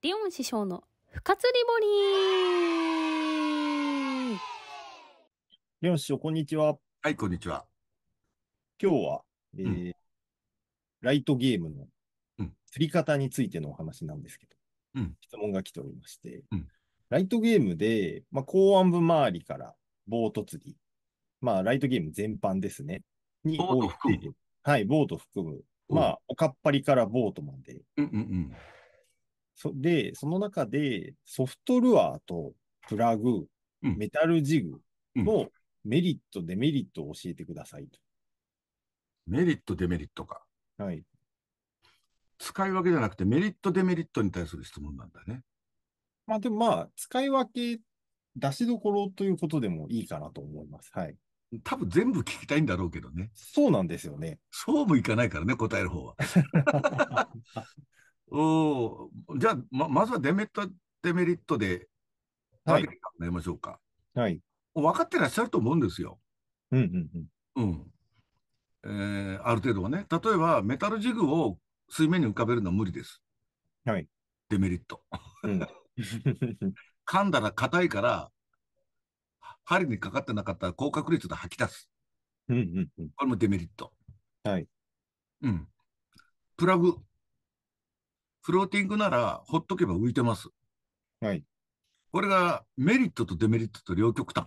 リオン師匠の不活リボリーリオン師匠、こんにちは。はい、こんにちは。今日は、えー、うん、ライトゲームの釣り方についてのお話なんですけど、うん、質問が来ておりまして、うん、ライトゲームで、まあ、公安部周りからボート釣り、まあ、ライトゲーム全般ですね、にボート含む。はい、ボート含む。まあ、おかっぱりからボートまで、うんうんうん、そで、その中でソフトルアーとプラグ、うんメタルジグのメリット、デメリットを教えてくださいと。メリット、デメリットか。はい。使い分けじゃなくて、メリット、デメリットに対する質問なんだね。まあでもまあ、使い分け、出しどころということでもいいかなと思います。はい。多分全部聞きたいんだろうけどね。そうなんですよね。そうもいかないからね、答える方は。おじゃあま、まずはデメット、デメリットで、はい、考えましょうか。はい。分かってらっしゃると思うんですよ。うんうんうん。うん。えー、ある程度はね。例えば、メタルジグを水面に浮かべるのは無理です。はい。デメリット。うん、噛んだら硬いから、針にかかってなかったら高確率で吐き出す。うんうんうん。これもデメリット。はい。うん。プラグフローティングなら、ほっとけば浮いてます。はい。これがメリットとデメリットと両極端。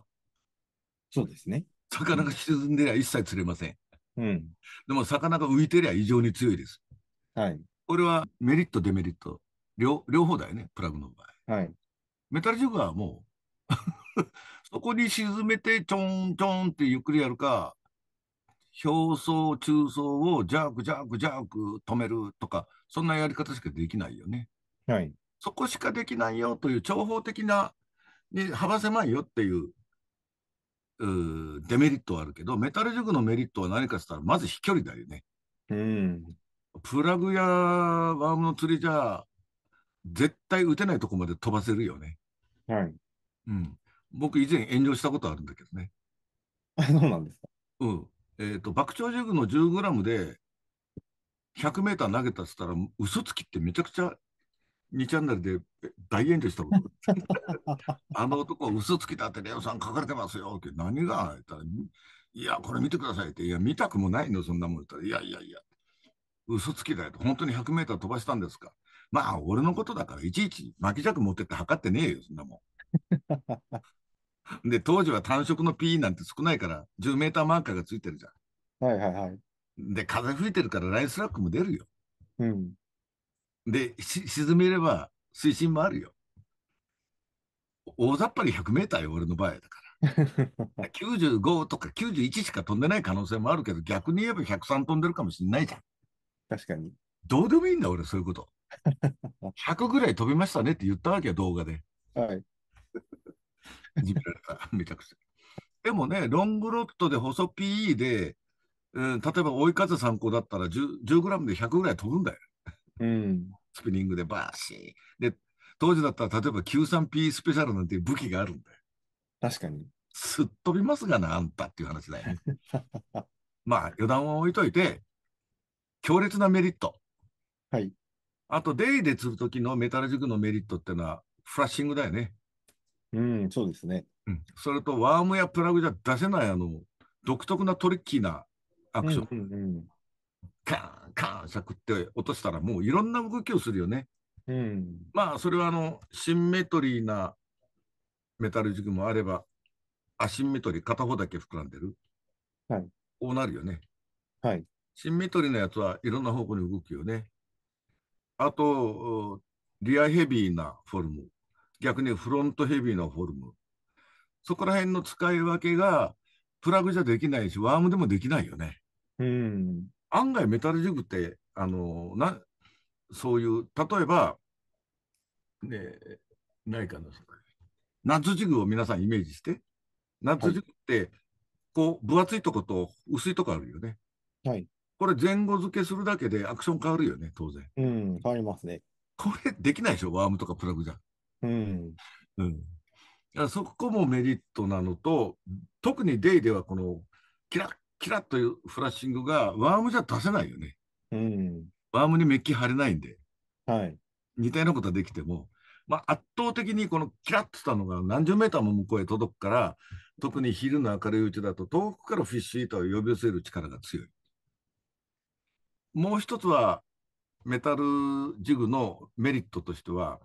そうですね。魚が沈んでりゃ一切釣れません。うん。でも魚が浮いてりゃ異常に強いです。はい。これはメリット、デメリット、両両方だよね、プラグの場合。はい。メタルジョグはもう そこに沈めてちょんちょんってゆっくりやるか、表層、中層をジャーク、ジャーク、ジャーク止めるとか、そんなやり方しかできないよね。はい。そこしかできないよという情報的な、に幅狭いよっていう、うデメリットはあるけど、メタル塾のメリットは何かって言ったら、まず飛距離だよね。うん。プラグやワームの釣りじゃ、絶対打てないとこまで飛ばせるよね。はい。うん。僕以前炎上したことあるんだけどね。そうなんですか。うん。えっ、ー、と、爆鳥塾の10グラムで100メーター投げたっつったら、嘘つきってめちゃくちゃ2チャンネルで大炎上したこと。あの男は嘘つきだって、レオさん書かれてますよって、何が言ったら、いや、これ見てくださいって、いや、見たくもないの、そんなもん言ったら、いやいやいや、嘘つきだよと、本当に100メーター飛ばしたんですか。まあ、俺のことだから、いちいち巻き尺持ってって測ってねえよ、そんなもん。で、当時は単色の P なんて少ないから、10メーターマーカーがついてるじゃん。はいはいはい。で、風吹いてるからライスラックも出るよ。うん。で、沈めれば水深もあるよ。大雑把に100メーターよ、俺の場合だから。95 とか91しか飛んでない可能性もあるけど、逆に言えば103飛んでるかもしれないじゃん。確かに。どうでもいいんだ、俺、そういうこと。100 ぐらい飛びましたねって言ったわけよ、動画で。はい。い じられた、めちゃくちゃ。でもね、ロングロットで細 PE で、うん、例えば追い風参考だったら 10, グラムで100ぐらい飛ぶんだよ。うん、スピニングでバーシー。で、当時だったら例えば 93P スペシャルなんていう武器があるんだよ。確かに。すっ飛びますがな、あんたっていう話だよね。まあ、余談は置いといて、強烈なメリット。はい。あと、デイで釣るときのメタル軸のメリットってのは、フラッシングだよね。うん、そうですね。うん、それと、ワームやプラグじゃ出せない、あの、独特なトリッキーなアクション。うんうんうん、カーン、カーン、しゃくって落としたら、もういろんな動きをするよね。うん、まあ、それは、あの、シンメトリーなメタル軸もあれば、アシンメトリー、片方だけ膨らんでる。はい。こうなるよね。はい。シンメトリーのやつはいろんな方向に動くよね。あと、リアヘビーなフォルム。逆にフロントヘビーのフォルム。そこら辺の使い分けが、プラグじゃできないし、ワームでもできないよね。うん、案外メタルジグって、あのなそういう、例えば、ね、ないかな、ナッツジグを皆さんイメージして、ナッツジグって、はい、こう、分厚いとこと薄いとこあるよね。はい。これ前後付けするだけでアクション変わるよね、当然。うん、変わりますね。これできないでしょ、ワームとかプラグじゃ。うん。うん。そこもメリットなのと、特にデイではこの、キラッキラッというフラッシングが、ワームじゃ出せないよね。うん。ワームにメッキ貼れないんで。はい。似たようなことはできても、まあ、圧倒的にこのキラッとしたのが何十メーターも向こうへ届くから、特に昼の明るいうちだと遠くからフィッシュイーターを呼び寄せる力が強い。もう一つは、メタルジグのメリットとしては、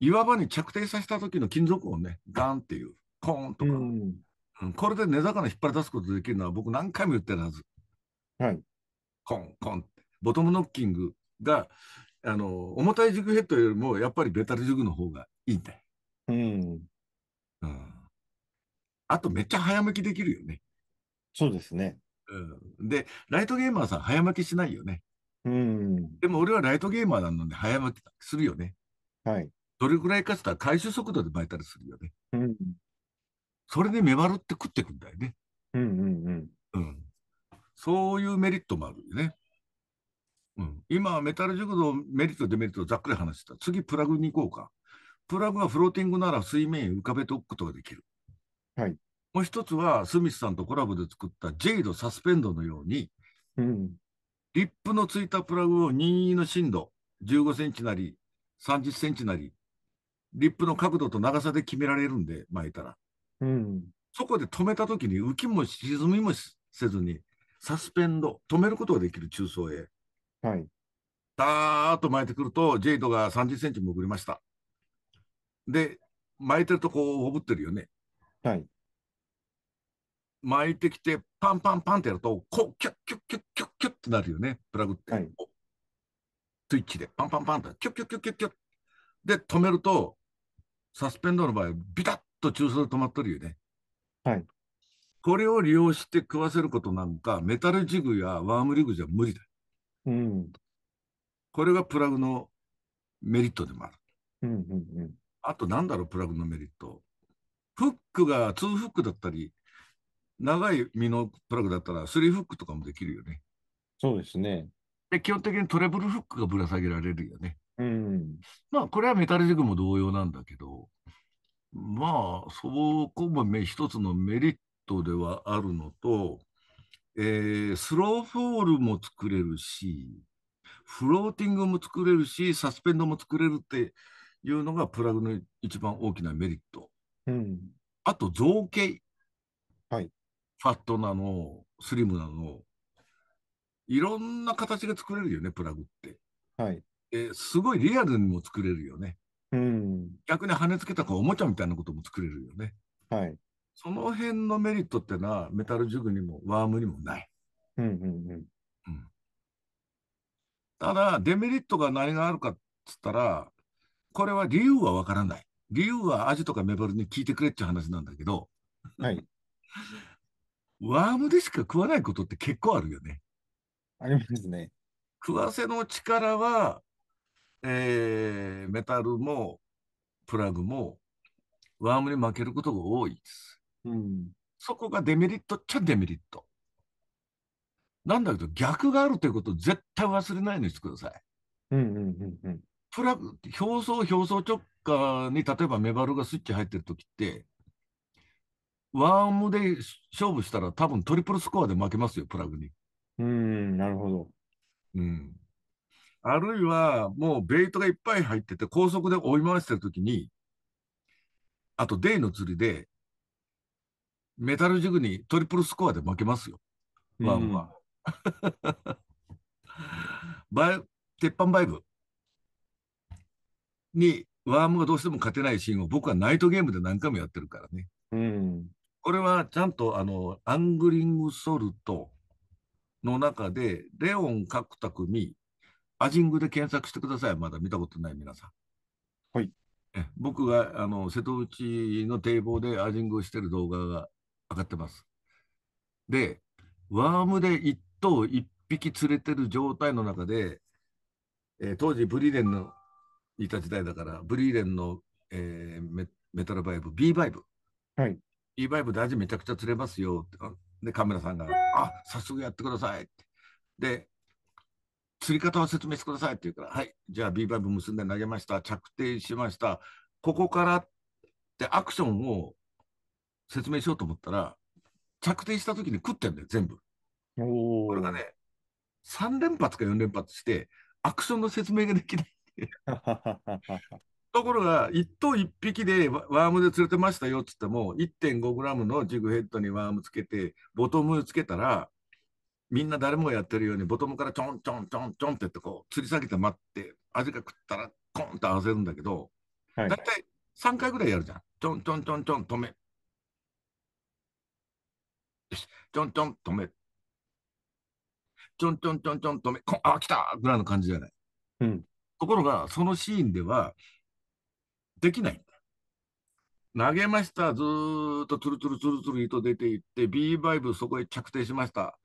岩場に着底させた時の金属音ね、ガンっていう、コーンとか、うんうん、これで根魚引っ張り出すことできるのは僕何回も言ってるはず。はい。コン、コンって。ボトムノッキングが、あの、重たい軸ヘッドよりも、やっぱりベタル軸の方がいいんだよ。うん。うん。あと、めっちゃ早巻きできるよね。そうですね。うん。で、ライトゲーマーさん、早巻きしないよね。うん。でも、俺はライトゲーマーなので、早巻きするよね。はい。どれぐらいかつったら回収速度で巻いたりするよね。うん、それでメバルって食ってくんだよね。うんうんうん。うん。そういうメリットもあるよね。うん。今、メタル熟度、メリット、デメリットをざっくり話した。次、プラグに行こうか。プラグはフローティングなら水面へ浮かべておくことができる。はい。もう一つは、スミスさんとコラボで作ったジェイドサスペンドのように、うん、リップのついたプラグを任意の深度、15センチなり、30センチなり、リップの角度と長さで決められるんで、巻いたら。うん、そこで止めたときに浮きも沈みもせずに、サスペンド、止めることができる中層へ。はい。だーっと巻いてくると、ジェイドが30センチ潜りました。で、巻いてるとこう、おぶってるよね。はい。巻いてきて、パンパンパンってやると、こう、キュッキュッキュッキュッキュッってなるよね、プラグって。はい。スイッチで、パンパンパンって、キュッキュッキュッキュッキュッ。で、止めると、サスペンドの場合ビタッと中枢で止まっとるよね。はい。これを利用して食わせることなんか、メタルジグやワームリグじゃ無理だ。うん。これがプラグのメリットでもある。うんうんうん。あと、なんだろう、プラグのメリット。フックが2フックだったり、長い身のプラグだったら3フックとかもできるよね。そうですね。で、基本的にトレブルフックがぶら下げられるよね。うん、まあ、これはメタルグも同様なんだけど、まあ、そこも一つのメリットではあるのと、えー、スローフォールも作れるし、フローティングも作れるし、サスペンドも作れるっていうのがプラグの一番大きなメリット。うん、あと造形。はい。ファットなの、スリムなの、いろんな形が作れるよね、プラグって。はい。えすごいリアルにも作れるよね。うん、逆に跳ねつけたかおもちゃみたいなことも作れるよね。はい。その辺のメリットってのは、メタルジグにもワームにもない。うんうんうん。うん、ただ、デメリットが何があるかっつったら、これは理由はわからない。理由はアジとかメバルに聞いてくれっていう話なんだけど、はい。ワームでしか食わないことって結構あるよね。ありますね。食わせの力は、えー、メタルもプラグもワームに負けることが多いです。うん、そこがデメリットっちゃデメリット。なんだけど逆があるということを絶対忘れないようにしてください。うんうんうんうん、プラグ、表層、表層直下に例えばメバルがスイッチ入ってるときって、ワームで勝負したら多分トリプルスコアで負けますよ、プラグに。うん、なるほど。うん。あるいはもうベイトがいっぱい入ってて、高速で追い回してるときに、あとデイの釣りで、メタルジグにトリプルスコアで負けますよ。ワンワン。バイ鉄板バイブにワームがどうしても勝てないシーンを僕はナイトゲームで何回もやってるからね。うん、これはちゃんとあのアングリングソルトの中でレオン、角田組、アジングで検索してください。まだ見たことない皆さん。はい。え僕があの瀬戸内の堤防でアジングをしている動画が上がってます。で、ワームで一頭一匹釣れてる状態の中で、えー、当時ブリーデンのいた時代だから、ブリーデンの、えー、メメタルバイブ、B バイブ。はい。B バイブ大事めちゃくちゃ釣れますよ。で、カメラさんが、あ早速やってくださいって。で、釣り方を説明してくださいって言うから、はい、じゃあ B バイブ結んで投げました、着底しました、ここからってアクションを説明しようと思ったら、着底した時に食ってんだよ、全部。これがね、3連発か4連発して、アクションの説明ができない。ところが、1頭1匹でワームで釣れてましたよって言っても、1.5g のジグヘッドにワームつけて、ボトムつけたら、みんな誰もやってるように、ボトムからちょんちょんちょんちょんってってこう、吊り下げて待って、味が食ったら、コンと合わせるんだけど、はい、だいたい3回ぐらいやるじゃん。ちょんちょんちょんちょん、止め。よし、ちょんちょん、止め。ちょんちょんちょんちょん、止め。こあ、来たぐらいの感じじゃない。うん。ところが、そのシーンでは、できないんだ。投げました。ずっとツルツルツルツル糸出ていって、B バイブそこへ着底しました。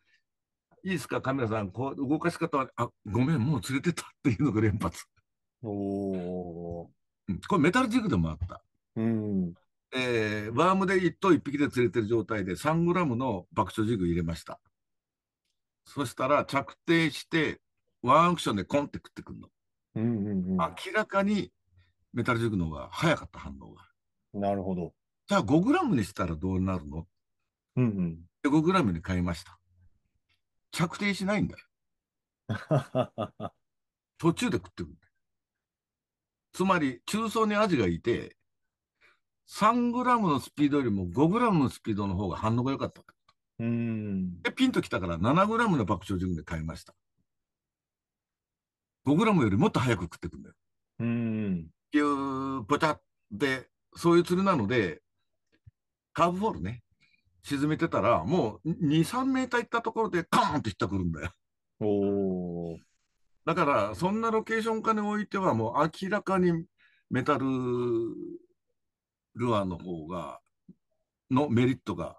いいですか、カメラさん、こう、動かし方は、あ、ごめん、もう連れてたっていうのが連発。おお、うん。これメタルジグでもあった。うん。えー、ワームで1頭1匹で釣れてる状態で3グラムの爆釣ジグ入れました。そしたら着底して、ワンアクションでコンって食ってくるの。うんうんうん、明らかにメタルジグの方が早かった反応が。なるほど。じゃあ5グラムにしたらどうなるのうんうん。で、5グラムに変えました。着底しないんだよ。途中で食ってくる。つまり、中層にアジがいて、3グラムのスピードよりも5グラムのスピードの方が反応が良かった。うんで、ピンときたから7グラムの爆笑順で買いました。5グラムよりもっと早く食ってくんだよ。うん。ピュー、ポチャって、そういう釣りなので、カーブフォールね。沈めてたら、もう2、3メーター行ったところでカーンってひったくるんだよ。おだから、そんなロケーション化においては、もう明らかにメタルルアーの方が、のメリットが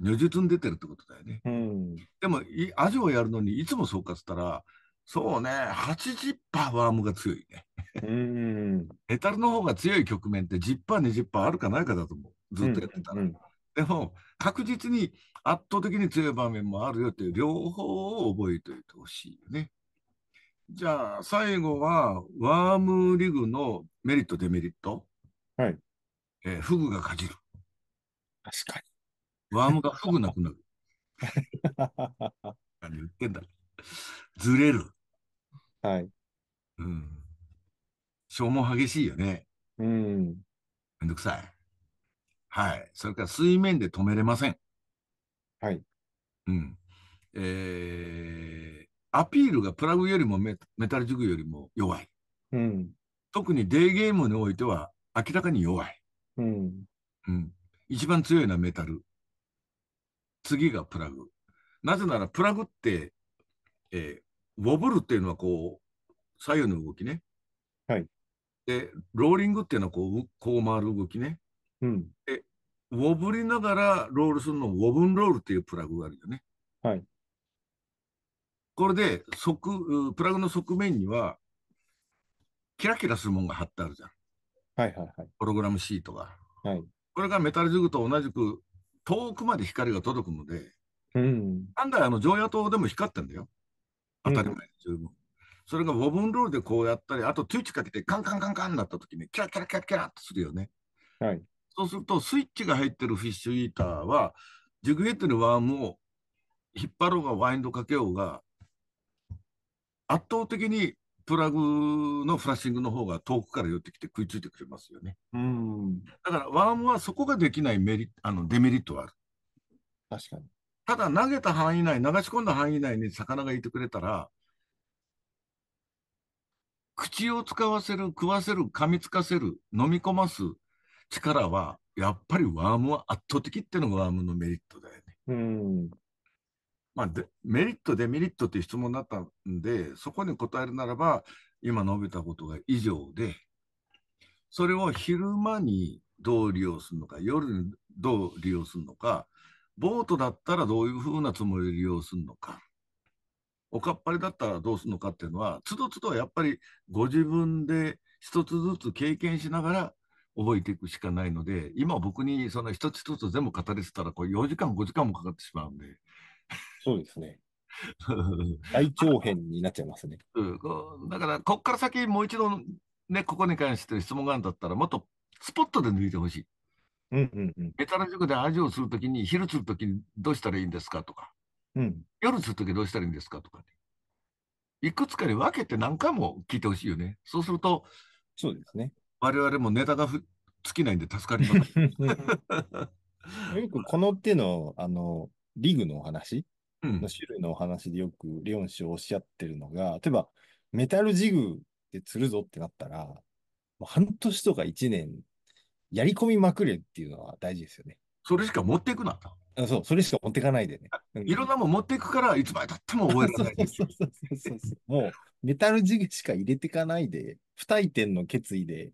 如実に出てるってことだよね。うん、でもい、アジをやるのにいつもそうかっつったら、そうね、80%ワームが強いね。うん。メタルの方が強い局面って10%、20%あるかないかだと思う。ずっとやってたら。うんうん、でも、確実に圧倒的に強い場面もあるよという両方を覚えておいてほしいよね。じゃあ最後はワームリグのメリットデメリット。はい。えー、フグがかじる。確かに。ワームがフグなくなる。何言ってんだ。ずれる。はい。うん。消耗激しいよね。うん。めんどくさい。はい。それから水面で止めれません。はい。うん。えー、アピールがプラグよりもメタルジグよりも弱い。うん。特にデーゲームにおいては明らかに弱い。うん。うん。一番強いのはメタル。次がプラグ。なぜならプラグって、えー、ウォブルっていうのはこう、左右の動きね。はい。で、ローリングっていうのはこう、こう回る動きね。うで、ウォブりながらロールするの、ウォブンロールっていうプラグがあるよね。はい。これで、側、プラグの側面には、キラキラするもんが貼ってあるじゃん。はいはいはい。プログラムシートが。はい。これがメタルジグと同じく、遠くまで光が届くので、うん。なんだあの、常夜灯でも光ってんだよ。当たり前、十分。それがォブンロールでこうやったり、あとトゥイチかけてカンカンカンカンになった時に、キラキラキラキラってするよね。はい。そうすると、スイッチが入ってるフィッシュイーターは、ジグヘッドのワームを引っ張ろうがワインドかけようが、圧倒的にプラグのフラッシングの方が遠くから寄ってきて食いついてくれますよね。うんだからワームはそこができないメリあのデメリットはある。確かに。ただ投げた範囲内、流し込んだ範囲内に魚がいてくれたら、口を使わせる、食わせる、噛みつかせる、飲み込ます、力は、やっぱりワームは圧倒的っていうのがワームのメリットだよね。うん。まあ、でメリット、デメリットっていう質問だったんで、そこに答えるならば、今述べたことが以上で、それを昼間にどう利用するのか、夜にどう利用するのか、ボートだったらどういうふうなつもりで利用するのか、おかっぱりだったらどうするのかっていうのは、つどつどやっぱりご自分で一つずつ経験しながら覚えていくしかないので、今僕にその一つ一つ全部語れてたら、こう4時間、5時間もかかってしまうんで。そうですね。大長編になっちゃいますね。うん、だから、ここから先もう一度、ね、ここに関して質問があるんだったら、もっとスポットで抜いてほしい。うんうんうん、ベタな塾で味をするときに、昼するときにどうしたらいいんですかとか、うん、夜するときどうしたらいいんですかとか、ね、いくつかに分けて何回も聞いてほしいよね。そうすると、そうですね。我々もネタが尽きないんで助かります。よ くこの手の、あの、リグのお話、うん、の種類のお話でよくレオン氏おっしゃってるのが、例えば、メタルジグで釣るぞってなったら、もう半年とか1年、やり込みまくれっていうのは大事ですよね。それしか持っていくなと。あそう、それしか持っていかないでね。いろんなもん持っていくから、いつまでたっても覚えられない そうそうそうそうそう。もう、メタルジグしか入れていかないで、不退転の決意で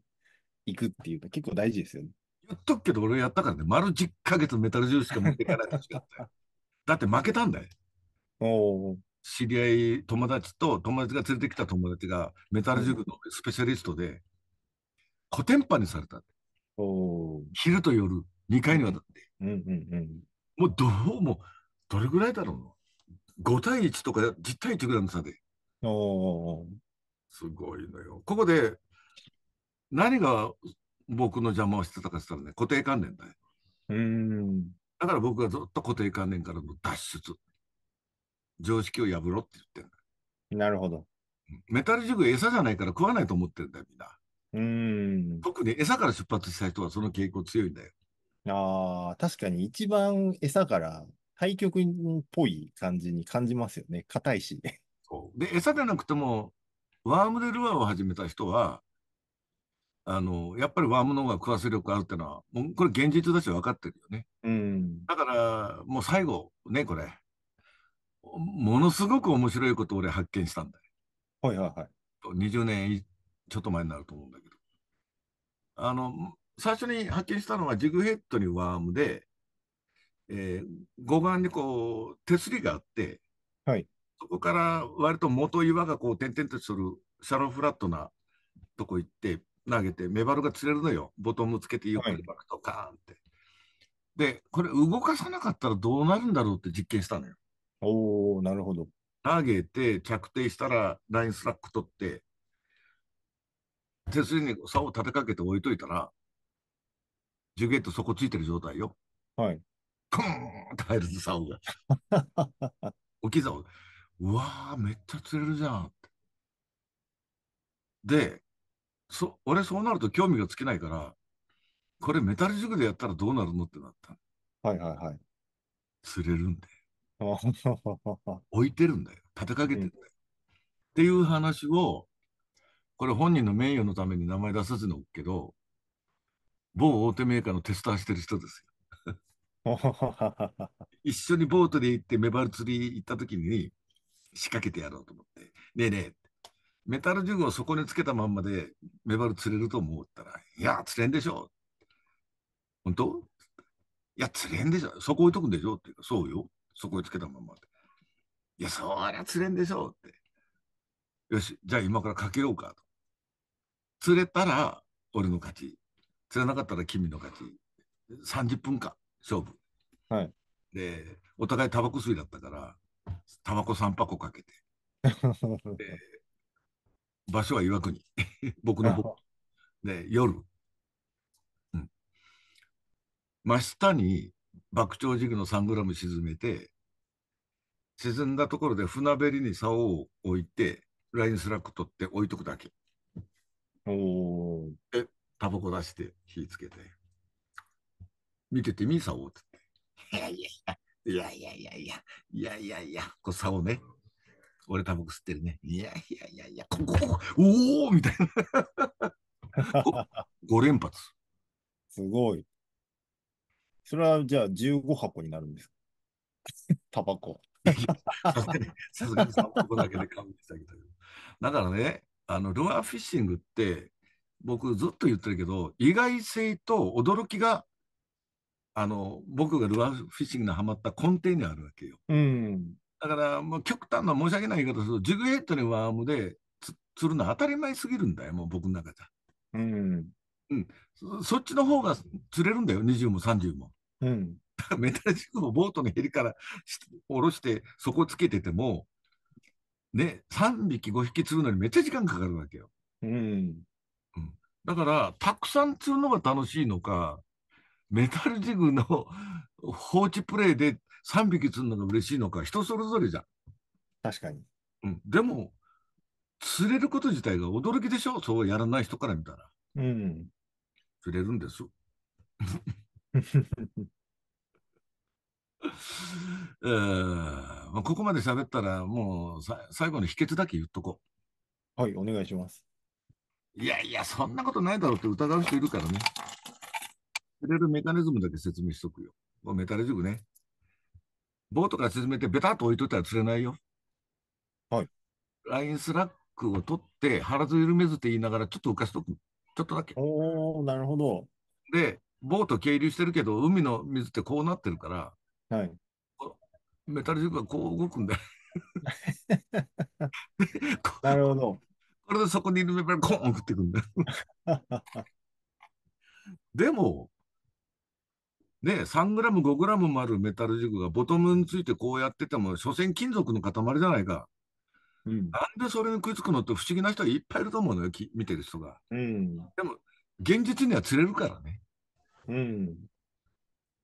行くっていうの結構大事ですよね。言っとくけど、俺やったからね、丸10ヶ月メタルジュースしか持っていかないしかったよ。だって負けたんだよ。お知り合い、友達と、友達が連れてきた友達が、メタル塾のスペシャリストで、コテンパにされた。お昼と夜、2回にわたって。うんうんうん、もうどうも、どれぐらいだろう ?5 対1とか10対1ぐらいの差で。おすごいのよ。ここで、何が僕の邪魔をしてたかって言ったらね、固定観念だよ。うんだから僕はずっと固定観念からの脱出。常識を破ろうって言ってるんだなるほど。メタルジグ餌じゃないから食わないと思ってるんだよ、みんな。うん特に餌から出発した人はその傾向強いんだよ。ああ、確かに一番餌から対極っぽい感じに感じますよね。硬いし。そうで、餌じゃなくても、ワームでルアーを始めた人は、あの、やっぱりワームの方が食わせ力あるってのは、もうこれ現実だし分かってるよね。うん。だから、もう最後、ね、これ。ものすごく面白いことを俺発見したんだよ。はいはいはい。20年ちょっと前になると思うんだけど。あの、最初に発見したのはジグヘッドにワームで、えー、護岸にこう、手すりがあって、はい。そこから割と元岩がこう、点々とするシャロフラットなとこ行って、投げて、メバルが釣れるのよ。ボトムつけてゆっくりバクとカーンって。で、これ動かさなかったらどうなるんだろうって実験したのよ。おおなるほど。投げて、着底したら、ラインスラック取って、手すりに竿を立てかけて置いといたら、ジュゲットそこついてる状態よ。はい。コーンって入る竿が。置 き竿が。うわー、めっちゃ釣れるじゃんって。で、そ、俺そうなると興味がつけないから、これメタル塾でやったらどうなるのってなった。はいはいはい。釣れるんだよ。置いてるんだよ。立てかけてんだよ。っていう話を、これ本人の名誉のために名前出さずにおくけど、某大手メーカーのテスターしてる人ですよ。一緒にボートで行ってメバル釣り行った時に仕掛けてやろうと思って、ねえねえ、メタルジュグをそこにつけたまんまで、メバル釣れると思ったら、いや、釣れんでしょ。本当いや、釣れんでしょ。そこ置いとくんでしょってそうよ。そこにつけたまんまで。いや、そりゃ釣れんでしょって。よし、じゃあ今からかけようかと。釣れたら俺の勝ち。釣れなかったら君の勝ち。30分間、勝負。はい。で、お互いタバコ吸いだったから、タバコ3箱かけて。場所は岩国。僕の僕。で、夜。うん。真下に爆鳥時期の3グラム沈めて、沈んだところで船べりに竿を置いて、ラインスラック取って置いとくだけ。おで、タバコ出して火つけて。見ててみ、竿って。いやいやいや、いやいやいやいや、いやいやいや、こう竿ね。俺タバコ吸ってるね。いやいやいやいや、ここ、おおみたいな5 連発。すごい。それはじゃあ15箱になるんですか タバコ。さすがにタバコだけで勘弁してけど。だからね、あの、ルアーフィッシングって、僕ずっと言ってるけど、意外性と驚きが、あの、僕がルアーフィッシングにハマった根底にあるわけよ。うん。だから、もう極端な申し訳ない言い方すると、ジグヘッドにワームで釣るのは当たり前すぎるんだよ、もう僕の中じゃ。うん。うん。そそっちの方が釣れるんだよ、20も30も。うん。メタルジグをボートのヘリから下ろして、そこつけてても、ね、3匹、5匹釣るのにめっちゃ時間かかるわけよ。うん。うん、だから、たくさん釣るのが楽しいのか、メタルジグの放置プレイで3匹釣るのが嬉しいのか、人それぞれじゃん。確かに。うん、でも、釣れること自体が驚きでしょそうやらない人から見たら。うん。釣れるんです。えー、まあ、ここまで喋ったら、もうさ最後の秘訣だけ言っとこう。はい、お願いします。いやいや、そんなことないだろうって疑う人いるからね。釣れるメカニズムだけ説明しとくよ。もうメタズムね。ボートから沈めてベタっと置いといたら釣れないよ。はい。ラインスラックを取って、腹ず緩めずって言いながらちょっと浮かしとく。ちょっとだけ。おおなるほど。で、ボート係留してるけど、海の水ってこうなってるから、はい。メタルジ軸がこう動くんだよ。なるほど。これでそこにいるメタルコーン降ってくるんだよ。でも、ね、3グラム、5グラムもあるメタル軸がボトムについてこうやってても、所詮金属の塊じゃないか。うん、なんでそれに食いつくのって不思議な人がいっぱいいると思うのよ、見てる人が。うん、でも、現実には釣れるからね。うん、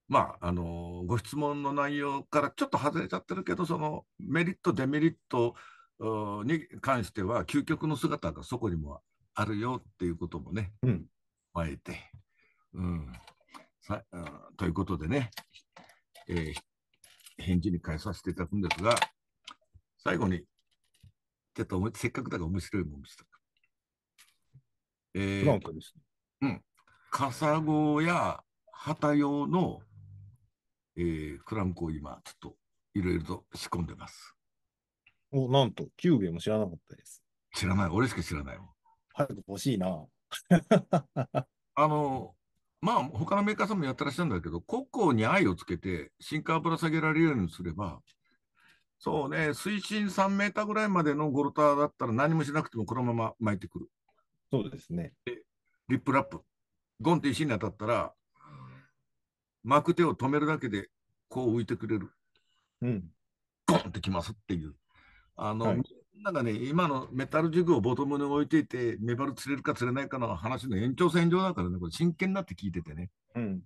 まあ、あのー、ご質問の内容からちょっと外れちゃってるけど、そのメリット、デメリットに関しては、究極の姿がそこにもあるよっていうこともね、うん、あえて。うんさあということでね、えー、返事に返させていただくんですが、最後に、ちょっとせっかくだから面白いものせた。えー、ですね。うん。カサゴや旗用の、えー、クランコを今、ちょっといろいろと仕込んでます。お、なんと、キューベも知らなかったです。知らない。俺しか知らないもん。早く欲しいな。あの、まあ、他のメーカーさんもやってらっしゃるんだけど、ココに愛をつけて、シンカーぶら下げられるようにすれば、そうね、水深3メーターぐらいまでのゴルターだったら何もしなくてもこのまま巻いてくる。そうですね。でリップラップ。ゴンって石に当たったら、巻く手を止めるだけで、こう浮いてくれる。うん。ゴンってきますっていう。あの、はい、なんかね、今のメタルグをボトムに置いていて、メバル釣れるか釣れないかの話の延長線上だからね、これ真剣になって聞いててね。うん。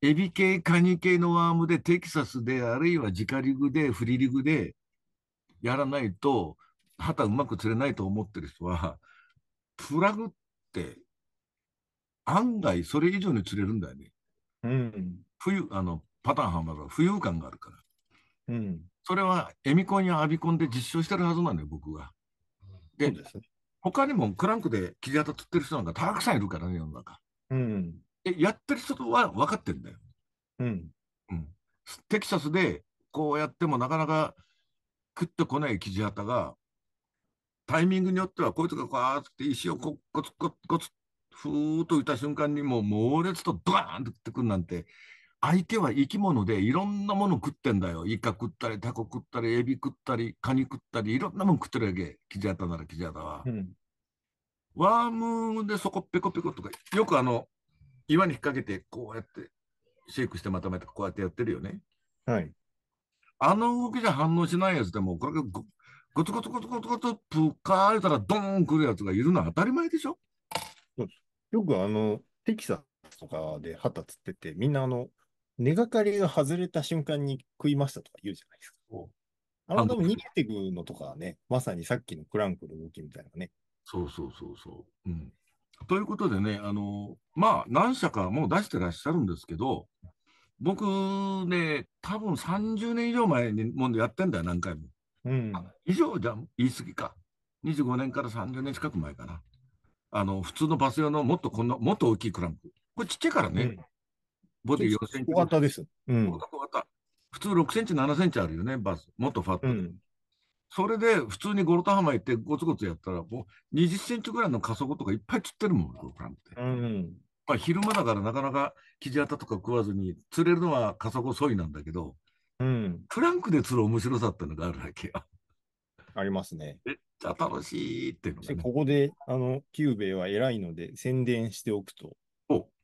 エビ系、カニ系のワームで、テキサスで、あるいは直リグで、フリリグで、やらないと、旗うまく釣れないと思ってる人は、プラグって案外それ以上に釣れるんだよね。うん。冬、あの、パターンはまだ浮遊感があるから。うん。それはエミコンやアビコンで実証してるはずなんだよ、僕は。で、でね、他にもクランクで切り方取ってる人なんかたくさんいるからね、世の中。うん、でやってる人は分かってるんだよ。うん、うん、テキサスでこうやってもなかなか食ってこないキジ型が、タイミングによってはこいつがこうあって石をコツコツコツふーっと浮いた瞬間にもう猛烈とドーンって食ってくるなんて相手は生き物でいろんなもの食ってんだよ。イカ食ったり、タコ食ったり、エビ食ったり、カニ食ったり、いろんなもの食ってるわけ。キジアタならキジアタは。うん、ワームでそこペコペコとか、よくあの、岩に引っ掛けて、こうやって、シェイクしてまとめて、こうやってやってるよね。はい。あの動きじゃ反応しないやつでも、これがゴツゴツゴツゴツゴツぷかーれたらドーン来るやつがいるのは当たり前でしょよくあの、テキサスとかで旗つってて、みんなあの、根がかりが外れた瞬間に食いましたとか言うじゃないですか。あの、でも逃げていくのとかね、まさにさっきのクランクの動きみたいなね。そうそうそうそう。うん、ということでね、あの、まあ、何社かもう出してらっしゃるんですけど、僕ね、多分30年以上前にもうやってんだよ、何回も。うん、以上じゃ言い過ぎか。25年から30年近く前かな。あの、普通のバス用のもっとこんな、もっと大きいクランク。これちっちゃいからね、ボディ4センチ。小型です。うん。小型。普通6センチ、7センチあるよね、バス。もっとファット。うん、それで、普通にゴロタハマ行ってゴツゴツやったら、もう20センチぐらいの加速とかいっぱい釣ってるもん、ゴロタンって。うん。まあ、昼間だからなかなかキジアタとか食わずに、釣れるのは加速遅いなんだけど、うん。ランクで釣る面白さってのがあるわけよ。ありますね。めっちゃ楽しいっていうのね、ここで、あの、キューベイは偉いので宣伝しておくと、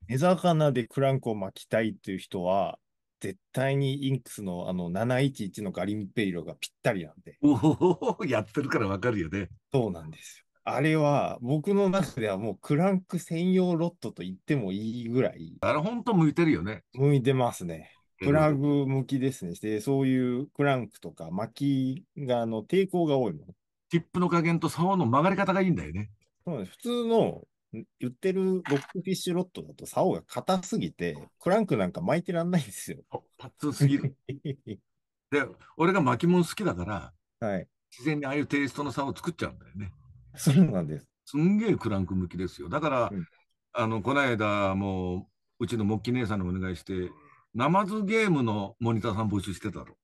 目魚でクランクを巻きたいっていう人は、絶対にインクスのあの711のガリンペイロがぴったりなんで。おお、やってるからわかるよね。そうなんですよ。あれは僕の中ではもうクランク専用ロットと言ってもいいぐらい。あれ本当向いてるよね。向いてますね。プラグ向きですね。で、そういうクランクとか巻きがあの抵抗が多いもの。ティップの加減と竿の曲がり方がいいんだよね。そうです。普通の売ってるロックフィッシュロットだと竿が硬すぎて、クランクなんか巻いてらんないんですよ。パッツンすぎる。で、俺が巻き物好きだから、はい、自然にああいうテイストの竿を作っちゃうんだよね。そうなんです。すんげえクランク向きですよ。だから、うん、あの、この間もう、うちのモッキ姉さんにお願いして、ナマズゲームのモニターさん募集してたろ。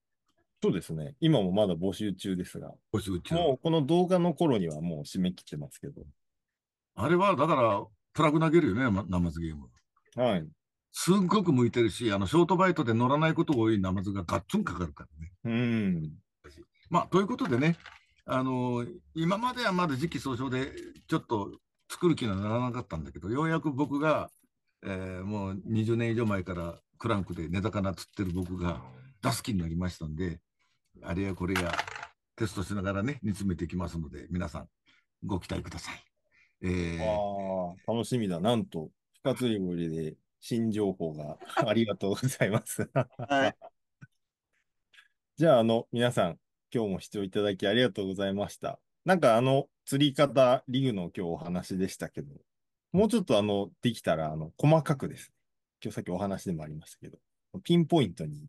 そうですね。今もまだ募集中ですが。募集中。もうこの動画の頃にはもう締め切ってますけど。あれはだから、プラグ投げるよね、ナマズゲーム。はい。すっごく向いてるし、あの、ショートバイトで乗らないことが多いナマズがガッツンかかるからね。うん。まあ、ということでね、あのー、今まではまだ時期尚早で、ちょっと作る気にはならなかったんだけど、ようやく僕が、えー、もう20年以上前からクランクで寝魚釣ってる僕が出す気になりましたんで、あれやこれやテストしながらね、煮詰めていきますので、皆さんご期待ください。えー、あ楽しみだ。なんと、深釣り堀入れで新情報が ありがとうございます。はい。じゃあ、あの、皆さん、今日も視聴いただきありがとうございました。なんかあの、釣り方、リグの今日お話でしたけど、もうちょっとあの、できたら、あの、細かくですね。今日さっきお話でもありましたけど、ピンポイントに、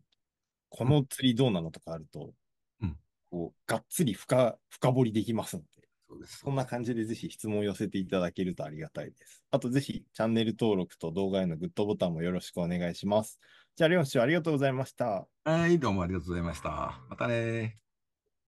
この釣りどうなのとかあると、うん、こう、がっつり深、深掘りできますので。そうです。こんな感じでぜひ質問を寄せていただけるとありがたいです。あとぜひチャンネル登録と動画へのグッドボタンもよろしくお願いします。じゃあ、りょう師匠ありがとうございました。はい、どうもありがとうございました。またね